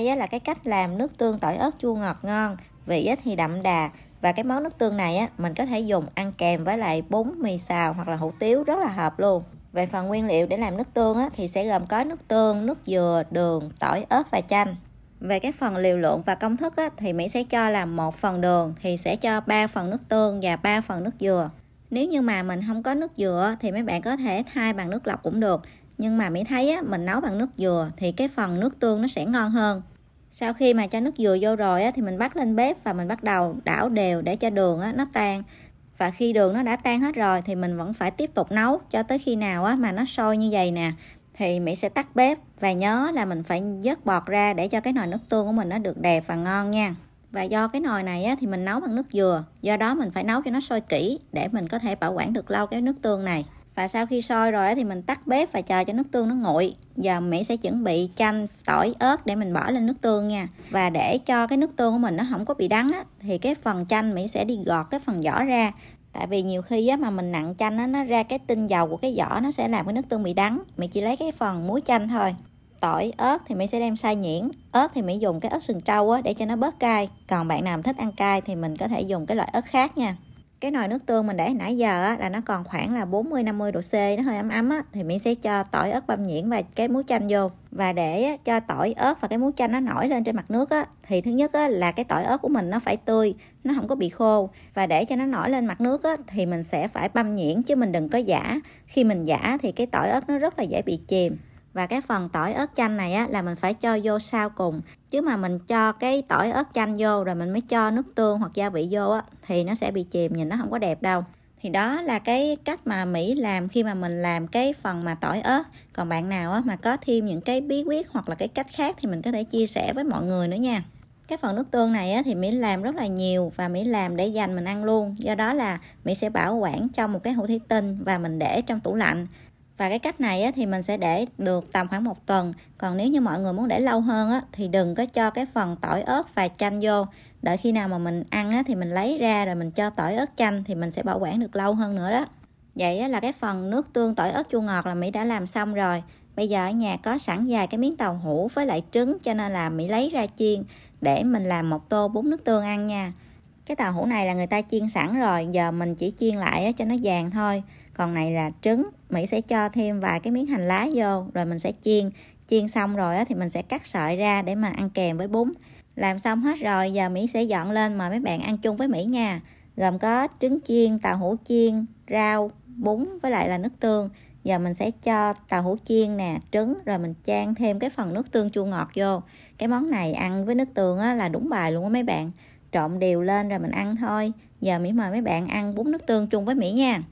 đây là cái cách làm nước tương tỏi ớt chua ngọt ngon vị thì đậm đà và cái món nước tương này á, mình có thể dùng ăn kèm với lại bún mì xào hoặc là hủ tiếu rất là hợp luôn về phần nguyên liệu để làm nước tương á, thì sẽ gồm có nước tương, nước dừa, đường, tỏi, ớt và chanh về cái phần liều lượng và công thức á, thì Mỹ sẽ cho là một phần đường thì sẽ cho 3 phần nước tương và 3 phần nước dừa nếu như mà mình không có nước dừa thì mấy bạn có thể thay bằng nước lọc cũng được nhưng mà Mỹ thấy á, mình nấu bằng nước dừa thì cái phần nước tương nó sẽ ngon hơn sau khi mà cho nước dừa vô rồi á, thì mình bắt lên bếp và mình bắt đầu đảo đều để cho đường á, nó tan và khi đường nó đã tan hết rồi thì mình vẫn phải tiếp tục nấu cho tới khi nào á, mà nó sôi như vậy nè thì Mỹ sẽ tắt bếp và nhớ là mình phải vớt bọt ra để cho cái nồi nước tương của mình nó được đẹp và ngon nha và do cái nồi này á, thì mình nấu bằng nước dừa do đó mình phải nấu cho nó sôi kỹ để mình có thể bảo quản được lâu cái nước tương này và sau khi sôi rồi thì mình tắt bếp và chờ cho nước tương nó nguội giờ mỹ sẽ chuẩn bị chanh tỏi ớt để mình bỏ lên nước tương nha và để cho cái nước tương của mình nó không có bị đắng á, thì cái phần chanh mỹ sẽ đi gọt cái phần vỏ ra tại vì nhiều khi á, mà mình nặng chanh á, nó ra cái tinh dầu của cái vỏ nó sẽ làm cái nước tương bị đắng mỹ chỉ lấy cái phần muối chanh thôi tỏi ớt thì mỹ sẽ đem xay nhuyễn ớt thì mỹ dùng cái ớt sừng trâu á, để cho nó bớt cay còn bạn nào thích ăn cay thì mình có thể dùng cái loại ớt khác nha cái nồi nước tương mình để nãy giờ á, là nó còn khoảng là 40 50 độ C nó hơi ấm ấm á thì mình sẽ cho tỏi ớt băm nhuyễn và cái muối chanh vô và để á, cho tỏi ớt và cái muối chanh nó nổi lên trên mặt nước á thì thứ nhất á, là cái tỏi ớt của mình nó phải tươi nó không có bị khô và để cho nó nổi lên mặt nước á, thì mình sẽ phải băm nhuyễn chứ mình đừng có giả khi mình giả thì cái tỏi ớt nó rất là dễ bị chìm và cái phần tỏi ớt chanh này á, là mình phải cho vô sau cùng chứ mà mình cho cái tỏi ớt chanh vô rồi mình mới cho nước tương hoặc gia vị vô á, thì nó sẽ bị chìm nhìn nó không có đẹp đâu thì đó là cái cách mà Mỹ làm khi mà mình làm cái phần mà tỏi ớt còn bạn nào á, mà có thêm những cái bí quyết hoặc là cái cách khác thì mình có thể chia sẻ với mọi người nữa nha cái phần nước tương này á, thì Mỹ làm rất là nhiều và Mỹ làm để dành mình ăn luôn do đó là Mỹ sẽ bảo quản trong một cái hũ thủy tinh và mình để trong tủ lạnh và cái cách này thì mình sẽ để được tầm khoảng một tuần còn nếu như mọi người muốn để lâu hơn thì đừng có cho cái phần tỏi ớt và chanh vô đợi khi nào mà mình ăn thì mình lấy ra rồi mình cho tỏi ớt chanh thì mình sẽ bảo quản được lâu hơn nữa đó vậy là cái phần nước tương tỏi ớt chua ngọt là mỹ đã làm xong rồi bây giờ ở nhà có sẵn dài cái miếng tàu hũ với lại trứng cho nên là mỹ lấy ra chiên để mình làm một tô bún nước tương ăn nha cái tàu hũ này là người ta chiên sẵn rồi giờ mình chỉ chiên lại cho nó vàng thôi còn này là trứng Mỹ sẽ cho thêm vài cái miếng hành lá vô rồi mình sẽ chiên chiên xong rồi thì mình sẽ cắt sợi ra để mà ăn kèm với bún làm xong hết rồi giờ Mỹ sẽ dọn lên mời mấy bạn ăn chung với Mỹ nha gồm có trứng chiên tàu hũ chiên rau bún với lại là nước tương giờ mình sẽ cho tàu hũ chiên nè trứng rồi mình chan thêm cái phần nước tương chua ngọt vô cái món này ăn với nước tương á, là đúng bài luôn á mấy bạn trộn đều lên rồi mình ăn thôi giờ mỹ mời mấy bạn ăn bún nước tương chung với mỹ nha